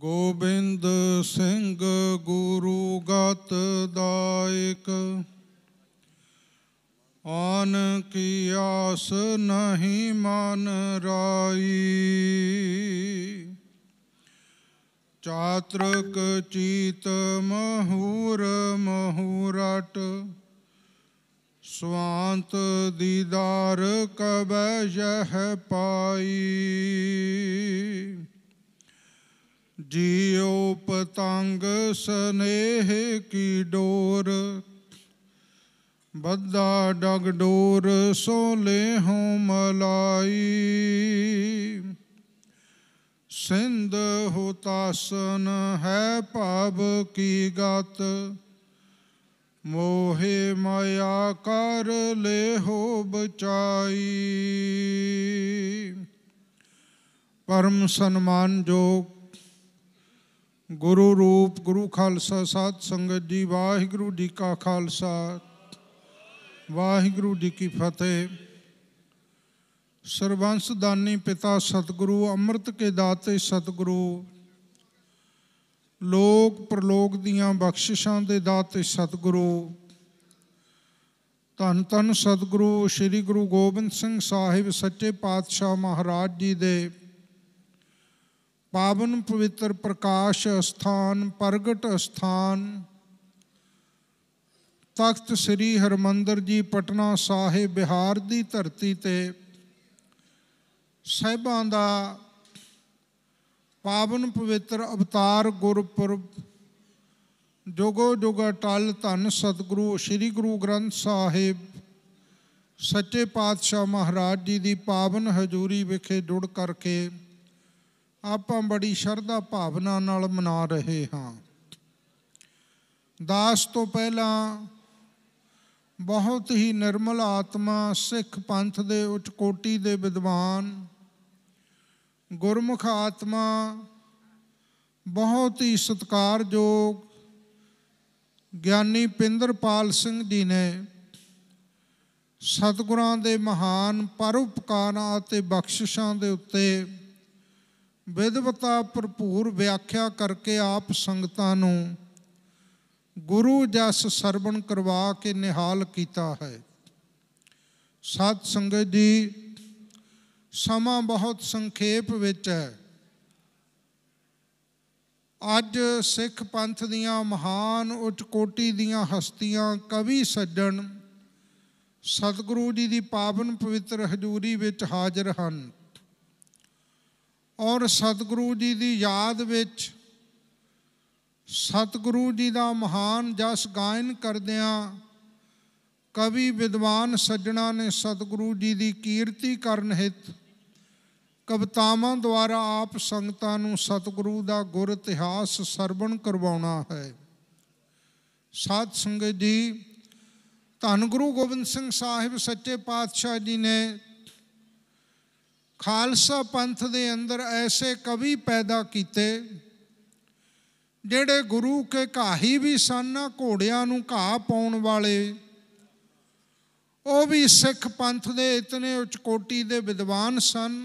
ਗੋਬਿੰਦ ਸਿੰਘ ਗੁਰੂ ਗਤ ਦਾਇਕ ਆਨ ਕੀ ਆਸ ਨਹੀਂ ਮਨ ਰਾਈ ਚਾਤਰਕ ਚੀਤ ਮਹੂਰ ਮਹੂਰਟ ਸਵਾਂਤ ਦੀਦਾਰ ਕਬੈ ਜਹ ਪਾਈ ਜੀਉ ਪਤੰਗ ਸਨੇਹ ਕੀ ਡੋਰ ਬੱਦਾ ਡਗ ਡੋਰ ਸੋ ਲੈ ਹਉ ਮਲਾਈ ਸਿੰਧ ਤਾਸਨ ਹੈ ਭਾਵ ਕੀ ਗਤ ਮੋਹਿ ਮਾਇਆ ਕਰ ਲੈ ਹੋ ਬਚਾਈ ਪਰਮ ਸਨਮਾਨ ਜੋਗ ਗੁਰੂ ਰੂਪ ਗੁਰੂ ਖਾਲਸਾ ਸਾਧ ਸੰਗਤ ਜੀ ਵਾਹਿਗੁਰੂ ਜੀ ਕਾ ਖਾਲਸਾ ਵਾਹਿਗੁਰੂ ਜੀ ਕੀ ਫਤਿਹ ਸਰਬੰਸ ਦਾਨੀ ਪਿਤਾ ਸਤਿਗੁਰੂ ਅੰਮ੍ਰਿਤ ਕੇ ਦਾਤੇ ਸਤਿਗੁਰੂ ਲੋਕ ਪ੍ਰਲੋਕ ਦੀਆਂ ਬਖਸ਼ਿਸ਼ਾਂ ਦੇ ਦਾਤੇ ਸਤਿਗੁਰੂ ਧੰਨ ਧੰਨ ਸਤਿਗੁਰੂ ਸ੍ਰੀ ਗੁਰੂ ਗੋਬਿੰਦ ਸਿੰਘ ਸਾਹਿਬ ਸੱਚੇ ਪਾਤਸ਼ਾਹ ਮਹਾਰਾਜ ਜੀ ਦੇ ਪਾਵਨ ਪਵਿੱਤਰ ਪ੍ਰਕਾਸ਼ ਅਸਥਾਨ ਪ੍ਰਗਟ ਅਸਥਾਨ ਤਖਤ ਸ੍ਰੀ ਹਰਮੰਦਰ ਜੀ ਪਟਨਾ ਸਾਹਿਬ ਬਿਹਾਰ ਦੀ ਧਰਤੀ ਤੇ ਸਹਿਬਾਂ ਦਾ ਪਾਵਨ ਪਵਿੱਤਰ ਅਵਤਾਰ ਗੁਰਪੁਰਬ ਜੋਗੋ ਜੋਗਾ ਟਲ ਧੰਨ ਸਤਿਗੁਰੂ ਸ੍ਰੀ ਗੁਰੂ ਗ੍ਰੰਥ ਸਾਹਿਬ ਸੱਚੇ ਪਾਤਸ਼ਾਹ ਮਹਾਰਾਜ ਜੀ ਦੀ ਪਾਵਨ ਹਜ਼ੂਰੀ ਵਿਖੇ ਜੁੜ ਕਰਕੇ ਆਪਾਂ ਬੜੀ ਸ਼ਰਧਾ ਭਾਵਨਾ ਨਾਲ ਮਨਾ ਰਹੇ ਹਾਂ ਦਾਸ ਤੋਂ ਪਹਿਲਾਂ ਬਹੁਤ ਹੀ ਨਿਰਮਲ ਆਤਮਾ ਸਿੱਖ ਪੰਥ ਦੇ ਉੱਚ ਕੋਟੀ ਦੇ ਵਿਦਵਾਨ ਗੁਰਮੁਖ ਆਤਮਾ ਬਹੁਤ ਹੀ ਸਤਿਕਾਰਯੋਗ ਗਿਆਨੀ ਪਿੰਦਰਪਾਲ ਸਿੰਘ ਜੀ ਨੇ ਸਤਿਗੁਰਾਂ ਦੇ ਮਹਾਨ ਪਰਉਪਕਾਰਾਂ ਅਤੇ ਬਖਸ਼ਿਸ਼ਾਂ ਦੇ ਉੱਤੇ ਵਿਦਵਤਾ ਭਰਪੂਰ ਵਿਆਖਿਆ ਕਰਕੇ ਆਪ ਸੰਗਤਾਂ ਨੂੰ ਗੁਰੂ ਜਸ ਸਰਵਣ ਕਰਵਾ ਕੇ ਨਿਹਾਲ ਕੀਤਾ ਹੈ ਸਾਧ ਸੰਗਤ ਜੀ ਸਮਾਂ ਬਹੁਤ ਸੰਖੇਪ ਵਿੱਚ ਹੈ ਅੱਜ ਸਿੱਖ ਪੰਥ ਦੀਆਂ ਮਹਾਨ ਉੱਚ ਕੋਟੀ ਦੀਆਂ ਹਸਤੀਆਂ ਕਵੀ ਸੱਜਣ ਸਤਿਗੁਰੂ ਜੀ ਦੀ ਪਾਵਨ ਪਵਿੱਤਰ ਹਜ਼ੂਰੀ ਵਿੱਚ ਹਾਜ਼ਰ ਹਨ ਔਰ ਸਤਿਗੁਰੂ ਜੀ ਦੀ ਯਾਦ ਵਿੱਚ ਸਤਿਗੁਰੂ ਜੀ ਦਾ ਮਹਾਨ ਜਸ ਗਾਇਨ ਕਰਦਿਆਂ ਕਵੀ ਵਿਦਵਾਨ ਸੱਜਣਾ ਨੇ ਸਤਿਗੁਰੂ ਜੀ ਦੀ ਕੀਰਤੀ ਕਰਨ ਹਿਤ ਕਵਤਾਵਾਂ ਦੁਆਰਾ ਆਪ ਸੰਗਤਾਂ ਨੂੰ ਸਤਿਗੁਰੂ ਦਾ ਗੁਰ ਇਤਿਹਾਸ ਸਰਵਣ ਕਰਵਾਉਣਾ ਹੈ ਸਾਧ ਸੰਗਤ ਜੀ ਧੰਨ ਗੁਰੂ ਗੋਬਿੰਦ ਸਿੰਘ ਸਾਹਿਬ ਸੱਚੇ ਪਾਤਸ਼ਾਹ ਜੀ ਨੇ ਖਾਲਸਾ ਪੰਥ ਦੇ ਅੰਦਰ ਐਸੇ ਕਵੀ ਪੈਦਾ ਕੀਤੇ ਜਿਹੜੇ ਗੁਰੂ ਕੇ ਘਾਹੀ ਵੀ ਸਨ ਘੋੜਿਆਂ ਨੂੰ ਘਾਹ ਪਾਉਣ ਵਾਲੇ ਉਹ ਵੀ ਸਿੱਖ ਪੰਥ ਦੇ ਇਤਨੇ ਉੱਚ ਕੋਟੀ ਦੇ ਵਿਦਵਾਨ ਸਨ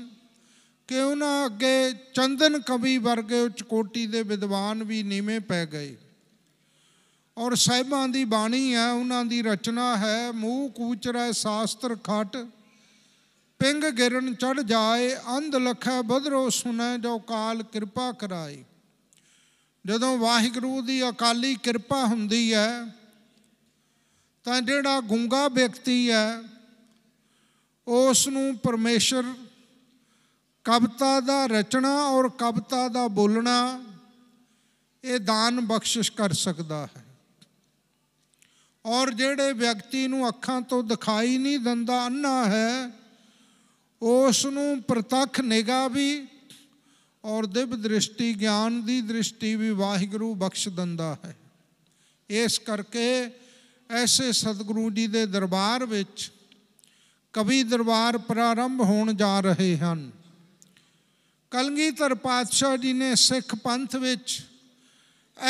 ਕਿ ਉਹਨਾਂ ਅੱਗੇ ਚੰਦਨ ਕਵੀ ਵਰਗੇ ਉੱਚ ਕੋਟੀ ਦੇ ਵਿਦਵਾਨ ਵੀ ਨੀਵੇਂ ਪੈ ਗਏ ਔਰ ਸਾਹਿਬਾਂ ਦੀ ਬਾਣੀ ਹੈ ਉਹਨਾਂ ਦੀ ਰਚਨਾ ਹੈ ਮੂਹ ਕੂਚਰੈ ਸ਼ਾਸਤਰ ਖਟ ਪਿੰਗ ਗਿਰਨ ਚੜ ਜਾਏ ਅੰਧ ਲਖੈ ਬਧਰੋ ਸੁਣੈ ਜੋ ਕਾਲ ਕਿਰਪਾ ਕਰਾਏ ਜਦੋਂ ਵਾਹਿਗੁਰੂ ਦੀ ਅਕਾਲੀ ਕਿਰਪਾ ਹੁੰਦੀ ਹੈ ਤਾਂ ਜਿਹੜਾ ਗੁੰਗਾ ਵਿਅਕਤੀ ਹੈ ਉਸ ਨੂੰ ਪਰਮੇਸ਼ਰ ਕਵਤਾ ਦਾ ਰਚਣਾ ਔਰ ਕਵਤਾ ਦਾ ਬੋਲਣਾ ਇਹ ਦਾਨ ਬਖਸ਼ਿਸ਼ ਕਰ ਸਕਦਾ ਹੈ ਔਰ ਜਿਹੜੇ ਵਿਅਕਤੀ ਨੂੰ ਅੱਖਾਂ ਤੋਂ ਦਿਖਾਈ ਨਹੀਂ ਦਿੰਦਾ ਅੰਨਾ ਹੈ ਉਸ ਨੂੰ ਪ੍ਰਤੱਖ ਨਿਗਾ ਵੀ ਔਰ ਦਿਵ ਦ੍ਰਿਸ਼ਟੀ ਗਿਆਨ ਦੀ ਦ੍ਰਿਸ਼ਟੀ ਵੀ ਵਾਹਿਗੁਰੂ ਬਖਸ਼ ਦਿੰਦਾ ਹੈ ਇਸ ਕਰਕੇ ਐਸੇ ਸਤਿਗੁਰੂ ਜੀ ਦੇ ਦਰਬਾਰ ਵਿੱਚ ਕਵੀ ਦਰਬਾਰ ਪ੍ਰਾਰੰਭ ਹੋਣ ਜਾ ਰਹੇ ਹਨ ਕਲਗੀਧਰ ਪਾਤਸ਼ਾਹ ਜੀ ਨੇ ਸਿੱਖ ਪੰਥ ਵਿੱਚ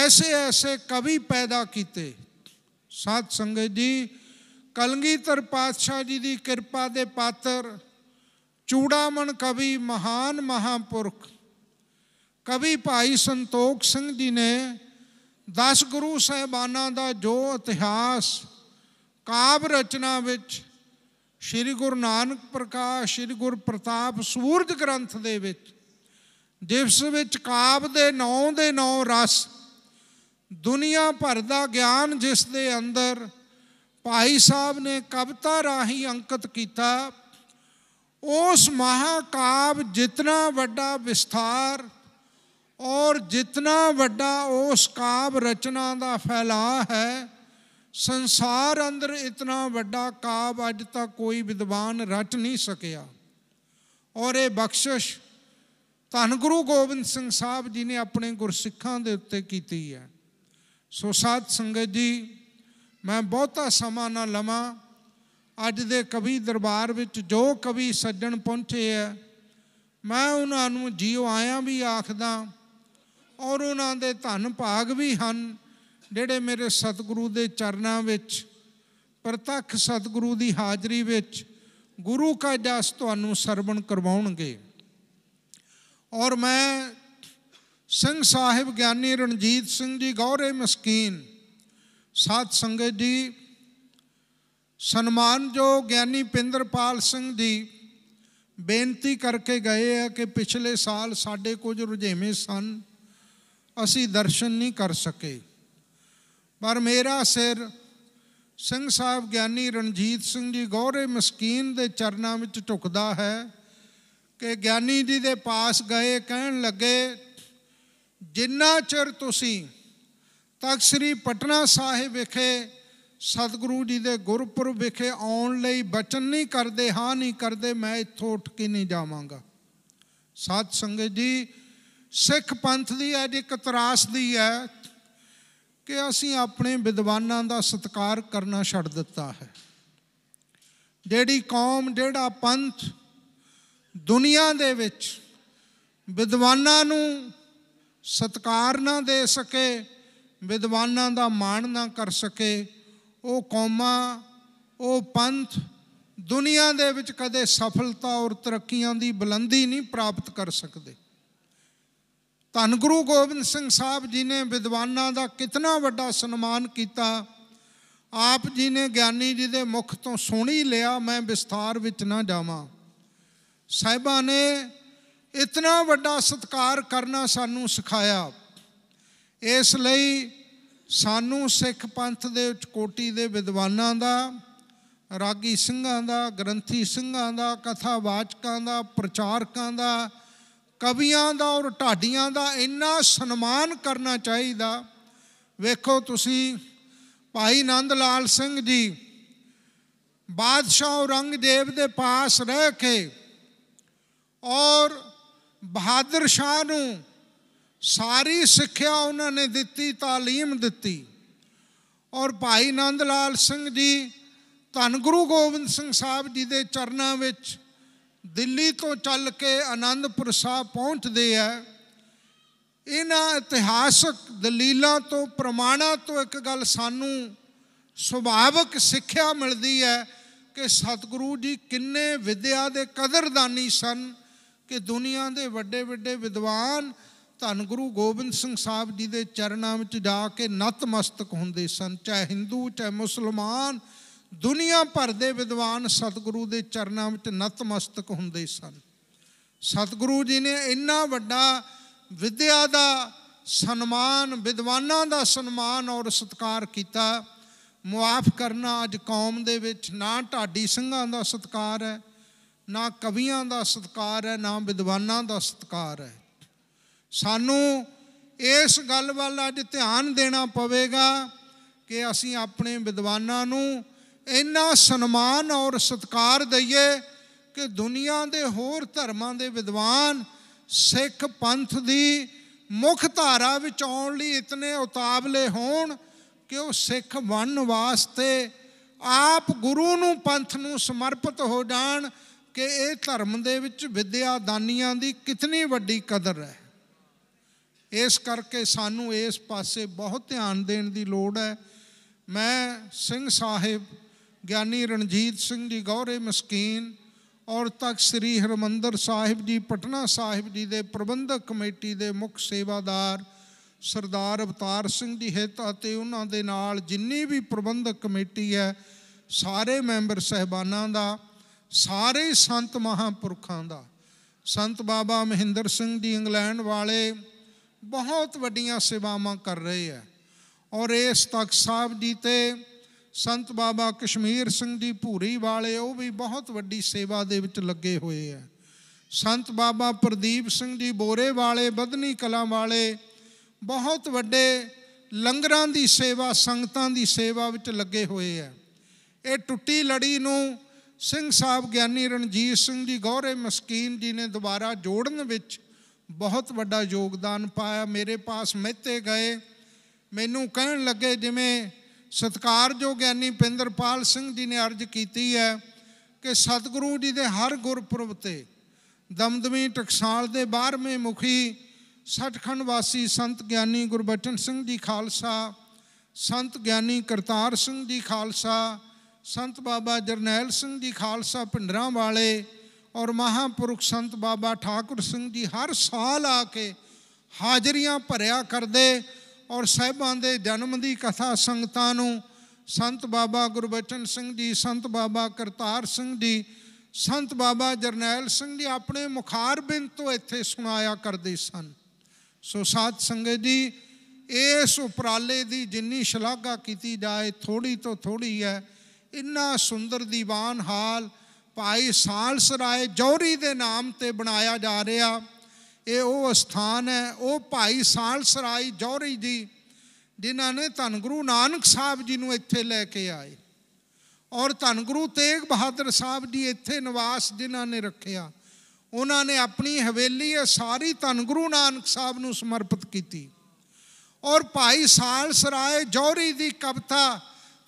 ਐਸੇ ਐਸੇ ਕਵੀ ਪੈਦਾ ਕੀਤੇ ਸਾਧ ਸੰਗਤ ਜੀ ਕਲਗੀਧਰ ਪਾਤਸ਼ਾਹ ਜੀ ਦੀ ਕਿਰਪਾ ਦੇ ਪਾਤਰ ਚੂੜਾਮਨ ਕਵੀ ਮਹਾਨ ਮਹਾਪੁਰਖ ਕਵੀ ਭਾਈ ਸੰਤੋਖ ਸਿੰਘ ਜੀ ਨੇ 10 ਗੁਰੂ ਸਹਿਬਾਨਾਂ ਦਾ ਜੋ ਇਤਿਹਾਸ ਕਾਵ ਰਚਨਾ ਵਿੱਚ ਸ੍ਰੀ ਗੁਰੂ ਨਾਨਕ ਪ੍ਰਕਾਸ਼ ਸ੍ਰੀ ਗੁਰੂ ਪ੍ਰਤਾਪ ਸੂਰਜ ਗ੍ਰੰਥ ਦੇ ਵਿੱਚ ਜਿਸ ਵਿੱਚ ਕਾਵ ਦੇ ਨੌ ਦੇ ਨੌ ਰਸ ਦੁਨੀਆ ਭਰ ਦਾ ਗਿਆਨ ਜਿਸ ਦੇ ਅੰਦਰ ਭਾਈ ਸਾਹਿਬ ਨੇ ਕਵਤਾ ਰਾਹੀਂ ਅੰਕਿਤ ਕੀਤਾ ਉਸ ਮਹਾਕਾਵ ਜਿਤਨਾ ਵੱਡਾ ਵਿਸਥਾਰ ਔਰ ਜਿਤਨਾ ਵੱਡਾ ਉਸ ਕਾਵ ਰਚਨਾ ਦਾ ਫੈਲਾ ਹੈ ਸੰਸਾਰ ਅੰਦਰ ਇਤਨਾ ਵੱਡਾ ਕਾਵ ਅੱਜ ਤੱਕ ਕੋਈ ਵਿਦਵਾਨ ਰਚ ਨਹੀਂ ਸਕਿਆ ਔਰ ਇਹ ਬਖਸ਼ਿਸ਼ ਧੰਨ ਗੁਰੂ ਗੋਬਿੰਦ ਸਿੰਘ ਸਾਹਿਬ ਜੀ ਨੇ ਆਪਣੇ ਗੁਰਸਿੱਖਾਂ ਦੇ ਉੱਤੇ ਕੀਤੀ ਹੈ ਸੋ ਸਾਧ ਸੰਗਤ ਜੀ ਮੈਂ ਬਹੁਤਾ ਸਮਾਂ ਨਾ ਲਵਾਂ ਅੱਜ ਦੇ ਕਵੀ ਦਰਬਾਰ ਵਿੱਚ ਜੋ ਕਵੀ ਸੱਜਣ ਪਹੁੰਚੇ ਆ ਮੈਂ ਉਹਨਾਂ ਨੂੰ ਜੀਉ ਆਇਆ ਵੀ ਆਖਦਾ ਔਰ ਉਹਨਾਂ ਦੇ ਧੰਨ ਭਾਗ ਵੀ ਹਨ ਜਿਹੜੇ ਮੇਰੇ ਸਤਿਗੁਰੂ ਦੇ ਚਰਨਾਂ ਵਿੱਚ ਪ੍ਰਤੱਖ ਸਤਿਗੁਰੂ ਦੀ ਹਾਜ਼ਰੀ ਵਿੱਚ ਗੁਰੂ ਕਾ ਜਸ ਤੁਹਾਨੂੰ ਸਰਵਣ ਕਰਵਾਉਣਗੇ ਔਰ ਮੈਂ ਸਿੰਘ ਸਾਹਿਬ ਗਿਆਨੀ ਰਣਜੀਤ ਸਿੰਘ ਜੀ ਗੌਰੇ ਮਸਕੀਨ ਸਾਧ ਸੰਗਤ ਜੀ ਸਨਮਾਨਯੋਗ ਗਿਆਨੀ ਪਿੰਦਰਪਾਲ ਸਿੰਘ ਜੀ ਬੇਨਤੀ ਕਰਕੇ ਗਏ ਆ ਕਿ ਪਿਛਲੇ ਸਾਲ ਸਾਡੇ ਕੁਝ ਰੁਝੇਵੇਂ ਸਨ ਅਸੀਂ ਦਰਸ਼ਨ ਨਹੀਂ ਕਰ ਸਕੇ ਪਰ ਮੇਰਾ ਸਿਰ ਸਿੰਘ ਸਾਹਿਬ ਗਿਆਨੀ ਰਣਜੀਤ ਸਿੰਘ ਜੀ ਗੌਰੇ ਮਸਕੀਨ ਦੇ ਚਰਨਾਂ ਵਿੱਚ ਝੁਕਦਾ ਹੈ ਕਿ ਗਿਆਨੀ ਜੀ ਦੇ ਪਾਸ ਗਏ ਕਹਿਣ ਲੱਗੇ ਜਿੰਨਾ ਚਿਰ ਤੁਸੀਂ ਤਖਤ ਸ੍ਰੀ ਪਟਨਾ ਸਾਹਿਬ ਵਿਖੇ ਸਤਿਗੁਰੂ ਜੀ ਦੇ ਗੁਰਪੁਰਬ ਵਿਖੇ ਆਉਣ ਲਈ ਬਚਨ ਨਹੀਂ ਕਰਦੇ ਹਾਂ ਨਹੀਂ ਕਰਦੇ ਮੈਂ ਇੱਥੋਂ ਉੱਠ ਕੇ ਨਹੀਂ ਜਾਵਾਂਗਾ ਸਾਧ ਸੰਗਤ ਜੀ ਸਿੱਖ ਪੰਥ ਦੀ ਅੱਜ ਇੱਕ ਤਰਾਸ ਦੀ ਹੈ ਕਿ ਅਸੀਂ ਆਪਣੇ ਵਿਦਵਾਨਾਂ ਦਾ ਸਤਿਕਾਰ ਕਰਨਾ ਛੱਡ ਦਿੱਤਾ ਹੈ ਜਿਹੜੀ ਕੌਮ ਜਿਹੜਾ ਪੰਥ ਦੁਨੀਆ ਦੇ ਵਿੱਚ ਵਿਦਵਾਨਾਂ ਨੂੰ ਸਤਿਕਾਰ ਨਾ ਦੇ ਸਕੇ ਵਿਦਵਾਨਾਂ ਦਾ ਮਾਣ ਨਾ ਕਰ ਸਕੇ ਉਹ ਕੌਮਾਂ ਉਹ ਪੰਥ ਦੁਨੀਆ ਦੇ ਵਿੱਚ ਕਦੇ ਸਫਲਤਾ ਔਰ ਤਰੱਕੀਆਂ ਦੀ ਬੁਲੰਦੀ ਨਹੀਂ ਪ੍ਰਾਪਤ ਕਰ ਸਕਦੇ ਧੰਨ ਗੁਰੂ ਗੋਬਿੰਦ ਸਿੰਘ ਸਾਹਿਬ ਜੀ ਨੇ ਵਿਦਵਾਨਾਂ ਦਾ ਕਿਤਨਾ ਵੱਡਾ ਸਨਮਾਨ ਕੀਤਾ ਆਪ ਜੀ ਨੇ ਗਿਆਨੀ ਜੀ ਦੇ ਮੁਖ ਤੋਂ ਸੁਣੀ ਲਿਆ ਮੈਂ ਵਿਸਥਾਰ ਵਿੱਚ ਨਾ ਜਾਵਾਂ ਸਾਹਿਬਾਂ ਨੇ ਇਤਨਾ ਵੱਡਾ ਸਤਕਾਰ ਕਰਨਾ ਸਾਨੂੰ ਸਿਖਾਇਆ ਇਸ ਲਈ ਸਾਨੂੰ ਸਿੱਖ ਪੰਥ ਦੇ ਉੱਚ ਕੋਟੀ ਦੇ ਵਿਦਵਾਨਾਂ ਦਾ ਰਾਗੀ ਸਿੰਘਾਂ ਦਾ ਗ੍ਰੰਥੀ ਸਿੰਘਾਂ ਦਾ ਕਥਾਵਾਚਕਾਂ ਦਾ ਪ੍ਰਚਾਰਕਾਂ ਦਾ ਕਵੀਆਂ ਦਾ ਔਰ ਢਾਡੀਆਂ ਦਾ ਇੰਨਾ ਸਨਮਾਨ ਕਰਨਾ ਚਾਹੀਦਾ ਵੇਖੋ ਤੁਸੀਂ ਭਾਈ ਨੰਦ ਲਾਲ ਸਿੰਘ ਜੀ ਬਾਦਸ਼ਾਹ ਔਰੰਗਜ਼ੇਬ ਦੇ ਪਾਸ ਰਹਿ ਕੇ ਔਰ ਬਹਾਦਰ ਸ਼ਾਹ ਨੂੰ ਸਾਰੀ ਸਿੱਖਿਆ ਉਹਨਾਂ ਨੇ ਦਿੱਤੀ تعلیم ਦਿੱਤੀ ਔਰ ਭਾਈ ਨੰਦ ਲਾਲ ਸਿੰਘ ਜੀ ਧੰਨ ਗੁਰੂ ਗੋਬਿੰਦ ਸਿੰਘ ਸਾਹਿਬ ਜੀ ਦੇ ਚਰਨਾਂ ਵਿੱਚ ਦਿੱਲੀ ਤੋਂ ਚੱਲ ਕੇ ਆਨੰਦਪੁਰ ਸਾਹਿਬ ਪਹੁੰਚਦੇ ਆ ਇਹਨਾਂ ਇਤਿਹਾਸਕ ਦਲੀਲਾਂ ਤੋਂ ਪ੍ਰਮਾਣਾਂ ਤੋਂ ਇੱਕ ਗੱਲ ਸਾਨੂੰ ਸੁਭਾਵਕ ਸਿੱਖਿਆ ਮਿਲਦੀ ਹੈ ਕਿ ਸਤਿਗੁਰੂ ਜੀ ਕਿੰਨੇ ਵਿਦਿਆ ਦੇ ਕਦਰਦਾਨੀ ਸਨ ਕਿ ਦੁਨੀਆ ਦੇ ਵੱਡੇ ਵੱਡੇ ਵਿਦਵਾਨ ਧੰਨ ਗੁਰੂ ਗੋਬਿੰਦ ਸਿੰਘ ਸਾਹਿਬ ਜੀ ਦੇ ਚਰਨਾਂ ਵਿੱਚ ਜਾ ਕੇ ਨਤਮਸਤਕ ਹੁੰਦੇ ਸਨ ਚਾਹੇ ਹਿੰਦੂ ਚਾਹੇ ਮੁਸਲਮਾਨ ਦੁਨੀਆ ਭਰ ਦੇ ਵਿਦਵਾਨ ਸਤਿਗੁਰੂ ਦੇ ਚਰਨਾਂ ਵਿੱਚ ਨਤਮਸਤਕ ਹੁੰਦੇ ਸਨ ਸਤਿਗੁਰੂ ਜੀ ਨੇ ਇੰਨਾ ਵੱਡਾ ਵਿਦਿਆ ਦਾ ਸਨਮਾਨ ਵਿਦਵਾਨਾਂ ਦਾ ਸਨਮਾਨ ਔਰ ਸਤਕਾਰ ਕੀਤਾ ਮੁਆਫ ਕਰਨਾ ਅੱਜ ਕੌਮ ਦੇ ਵਿੱਚ ਨਾ ਢਾਡੀ ਸਿੰਘਾਂ ਦਾ ਸਤਕਾਰ ਹੈ ਨਾ ਕਵੀਆਂ ਦਾ ਸਤਕਾਰ ਹੈ ਨਾ ਵਿਦਵਾਨਾਂ ਦਾ ਸਤਕਾਰ ਹੈ ਸਾਨੂੰ ਇਸ ਗੱਲ ਵੱਲ ਅੱਜ ਧਿਆਨ ਦੇਣਾ ਪਵੇਗਾ ਕਿ ਅਸੀਂ ਆਪਣੇ ਵਿਦਵਾਨਾਂ ਨੂੰ ਇੰਨਾ ਸਨਮਾਨ ਔਰ ਸਤਕਾਰ ਦਈਏ ਕਿ ਦੁਨੀਆ ਦੇ ਹੋਰ ਧਰਮਾਂ ਦੇ ਵਿਦਵਾਨ ਸਿੱਖ ਪੰਥ ਦੀ ਮੁੱਖ ਧਾਰਾ ਵਿੱਚ ਆਉਣ ਲਈ ਇਤਨੇ ਉਤਾਵਲੇ ਹੋਣ ਕਿ ਉਹ ਸਿੱਖ ਬਣਨ ਵਾਸਤੇ ਆਪ ਗੁਰੂ ਨੂੰ ਪੰਥ ਨੂੰ ਸਮਰਪਿਤ ਹੋ ਜਾਣ ਕਿ ਇਹ ਧਰਮ ਦੇ ਵਿੱਚ ਵਿਦਿਆ ਦਾਨੀਆਂ ਦੀ ਕਿਤਨੀ ਵੱਡੀ ਕਦਰ ਹੈ ਇਸ ਕਰਕੇ ਸਾਨੂੰ ਇਸ ਪਾਸੇ ਬਹੁਤ ਧਿਆਨ ਦੇਣ ਦੀ ਲੋੜ ਹੈ ਮੈਂ ਸਿੰਘ ਸਾਹਿਬ ਗਿਆਨੀ ਰਣਜੀਤ ਸਿੰਘ ਜੀ ਗੌਰੇ ਮਸਕੀਨ ਔਰ ਤੱਕ ਸ੍ਰੀ ਹਰਮੰਦਰ ਸਾਹਿਬ ਜੀ ਪਟਨਾ ਸਾਹਿਬ ਜੀ ਦੇ ਪ੍ਰਬੰਧਕ ਕਮੇਟੀ ਦੇ ਮੁੱਖ ਸੇਵਾਦਾਰ ਸਰਦਾਰ ਅਵਤਾਰ ਸਿੰਘ ਜੀ ਹਿੱਤ ਅਤੇ ਉਹਨਾਂ ਦੇ ਨਾਲ ਜਿੰਨੀ ਵੀ ਪ੍ਰਬੰਧਕ ਕਮੇਟੀ ਹੈ ਸਾਰੇ ਮੈਂਬਰ ਸਹਿਬਾਨਾਂ ਦਾ ਸਾਰੇ ਸੰਤ ਮਹਾਪੁਰਖਾਂ ਦਾ ਸੰਤ ਬਾਬਾ ਮਹਿੰਦਰ ਸਿੰਘ ਜੀ ਇੰਗਲੈਂਡ ਵਾਲੇ ਬਹੁਤ ਵੱਡੀਆਂ ਸੇਵਾਵਾਂ ਕਰ ਰਹੇ ਆ ਔਰ ਇਸ ਤੱਕ ਸਾਹਿਬ ਜੀ ਤੇ ਸੰਤ ਬਾਬਾ ਕਸ਼ਮੀਰ ਸਿੰਘ ਜੀ ਭੂਰੀ ਵਾਲੇ ਉਹ ਵੀ ਬਹੁਤ ਵੱਡੀ ਸੇਵਾ ਦੇ ਵਿੱਚ ਲੱਗੇ ਹੋਏ ਆ ਸੰਤ ਬਾਬਾ ਪ੍ਰਦੀਪ ਸਿੰਘ ਜੀ ਬੋਰੇ ਵਾਲੇ ਬਦਨੀ ਕਲਾ ਵਾਲੇ ਬਹੁਤ ਵੱਡੇ ਲੰਗਰਾਂ ਦੀ ਸੇਵਾ ਸੰਗਤਾਂ ਦੀ ਸੇਵਾ ਵਿੱਚ ਲੱਗੇ ਹੋਏ ਆ ਇਹ ਟੁੱਟੀ ਲੜੀ ਨੂੰ ਸਿੰਘ ਸਾਹਿਬ ਗਿਆਨੀ ਰਣਜੀਤ ਸਿੰਘ ਜੀ ਗੌਰੇ ਮਸਕੀਨ ਜੀ ਨੇ ਦੁਬਾਰਾ ਜੋੜਨ ਵਿੱਚ ਬਹੁਤ ਵੱਡਾ ਯੋਗਦਾਨ ਪਾਇਆ ਮੇਰੇ ਪਾਸ ਮਹਿਤੇ ਗਏ ਮੈਨੂੰ ਕਹਿਣ ਲੱਗੇ ਜਿਵੇਂ ਸਤਕਾਰਯੋਗ ਗਿਆਨੀ ਪਿੰਦਰਪਾਲ ਸਿੰਘ ਜੀ ਨੇ ਅਰਜ਼ ਕੀਤੀ ਹੈ ਕਿ ਸਤਿਗੁਰੂ ਜੀ ਦੇ ਹਰ ਗੁਰਪੁਰਬ ਤੇ ਦਮਦਮੀ ਟਕਸਾਲ ਦੇ 12ਵੇਂ ਮੁਖੀ ਸਟਖੰਡ ਵਾਸੀ ਸੰਤ ਗਿਆਨੀ ਗੁਰਬਚਨ ਸਿੰਘ ਜੀ ਖਾਲਸਾ ਸੰਤ ਗਿਆਨੀ ਕਰਤਾਰ ਸਿੰਘ ਜੀ ਖਾਲਸਾ ਸੰਤ ਬਾਬਾ ਜਰਨੈਲ ਸਿੰਘ ਜੀ ਖਾਲਸਾ ਪਿੰਡਰਾਂ ਵਾਲੇ ਔਰ ਮਹਾਪੁਰਖ ਸੰਤ ਬਾਬਾ ਠਾਕੁਰ ਸਿੰਘ ਜੀ ਹਰ ਸਾਲ ਆ ਕੇ ਹਾਜ਼ਰੀਆਂ ਭਰਿਆ ਕਰਦੇ ਔਰ ਸਹਿਬਾਂ ਦੇ ਜਨਮ ਦੀ ਕਥਾ ਸੰਗਤਾਂ ਨੂੰ ਸੰਤ ਬਾਬਾ ਗੁਰਬਚਨ ਸਿੰਘ ਜੀ ਸੰਤ ਬਾਬਾ ਕਰਤਾਰ ਸਿੰਘ ਜੀ ਸੰਤ ਬਾਬਾ ਜਰਨੈਲ ਸਿੰਘ ਜੀ ਆਪਣੇ ਮੁਖਾਰਬਿੰਦ ਤੋਂ ਇੱਥੇ ਸੁਣਾਇਆ ਕਰਦੇ ਸਨ ਸੋ ਸਾਧ ਸੰਗਤ ਜੀ ਇਸ ਉਪਰਾਲੇ ਦੀ ਜਿੰਨੀ ਸ਼ਲਾਘਾ ਕੀਤੀ ਜਾਏ ਥੋੜੀ ਤੋਂ ਥੋੜੀ ਹੈ ਇੰਨਾ ਸੁੰਦਰ ਦੀਵਾਨ ਹਾਲ ਭਾਈ ਸਾਲਸ ਰਾਏ ਜੌਰੀ ਦੇ ਨਾਮ ਤੇ ਬਣਾਇਆ ਜਾ ਰਿਹਾ ਇਹ ਉਹ ਸਥਾਨ ਹੈ ਉਹ ਭਾਈ ਸਾਲਸ ਰਾਏ ਜੌਰੀ ਜੀ ਜਿਨ੍ਹਾਂ ਨੇ ਧੰਨ ਗੁਰੂ ਨਾਨਕ ਸਾਹਿਬ ਜੀ ਨੂੰ ਇੱਥੇ ਲੈ ਕੇ ਆਏ ਔਰ ਧੰਨ ਗੁਰੂ ਤੇਗ ਬਹਾਦਰ ਸਾਹਿਬ ਜੀ ਇੱਥੇ ਨਿਵਾਸ ਜਿਨ੍ਹਾਂ ਨੇ ਰੱਖਿਆ ਉਹਨਾਂ ਨੇ ਆਪਣੀ ਹਵੇਲੀ ਇਹ ਸਾਰੀ ਧੰਨ ਗੁਰੂ ਨਾਨਕ ਸਾਹਿਬ ਨੂੰ ਸਮਰਪਿਤ ਕੀਤੀ ਔਰ ਭਾਈ ਸਾਲਸ ਰਾਏ ਜੌਰੀ ਦੀ ਕਵਤਾ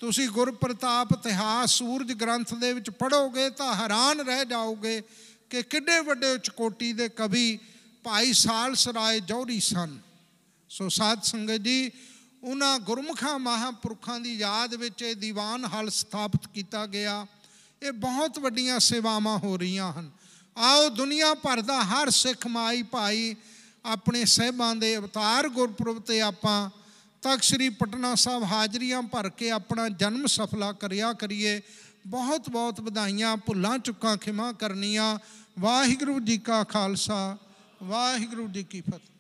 ਤੁਸੀਂ ਗੁਰਪ੍ਰਤਾਪ ਇਤਿਹਾਸ ਸੂਰਜ ਗ੍ਰੰਥ ਦੇ ਵਿੱਚ ਪੜੋਗੇ ਤਾਂ ਹੈਰਾਨ ਰਹਿ ਜਾਓਗੇ ਕਿ ਕਿੱਡੇ ਵੱਡੇ ਚਕੋਟੀ ਦੇ ਕਵੀ ਭਾਈ ਸਾਲ ਸਰਾਏ ਜੌਹਰੀ ਸਨ ਸੋ ਸਾਧ ਸੰਗਤ ਜੀ ਉਹਨਾਂ ਗੁਰਮਖਾਂ ਮਹਾਂਪੁਰਖਾਂ ਦੀ ਯਾਦ ਵਿੱਚ ਇਹ ਦੀਵਾਨ ਹਾਲ ਸਥਾਪਿਤ ਕੀਤਾ ਗਿਆ ਇਹ ਬਹੁਤ ਵੱਡੀਆਂ ਸੇਵਾਵਾਂ ਹੋ ਰਹੀਆਂ ਹਨ ਆਓ ਦੁਨੀਆ ਭਰ ਦਾ ਹਰ ਸਿੱਖ ਮਾਈ ਭਾਈ ਆਪਣੇ ਸਹਿਬਾਂ ਦੇ ਅਵਤਾਰ ਗੁਰਪੁਰਬ ਤੇ ਆਪਾਂ ਤਖ ਸ੍ਰੀ ਪਟਨਾ ਸਾਹਿਬ ਹਾਜ਼ਰੀਆਂ ਭਰ ਕੇ ਆਪਣਾ ਜਨਮ ਸਫਲਾ ਕਰਿਆ ਕਰੀਏ ਬਹੁਤ ਬਹੁਤ ਵਧਾਈਆਂ ਭੁੱਲਾਂ ਚੁੱਕਾਂ ਖਿਮਾ ਕਰਨੀਆਂ ਵਾਹਿਗੁਰੂ ਜੀ ਕਾ ਖਾਲਸਾ ਵਾਹਿਗੁਰੂ ਜੀ ਕੀ ਫਤਿਹ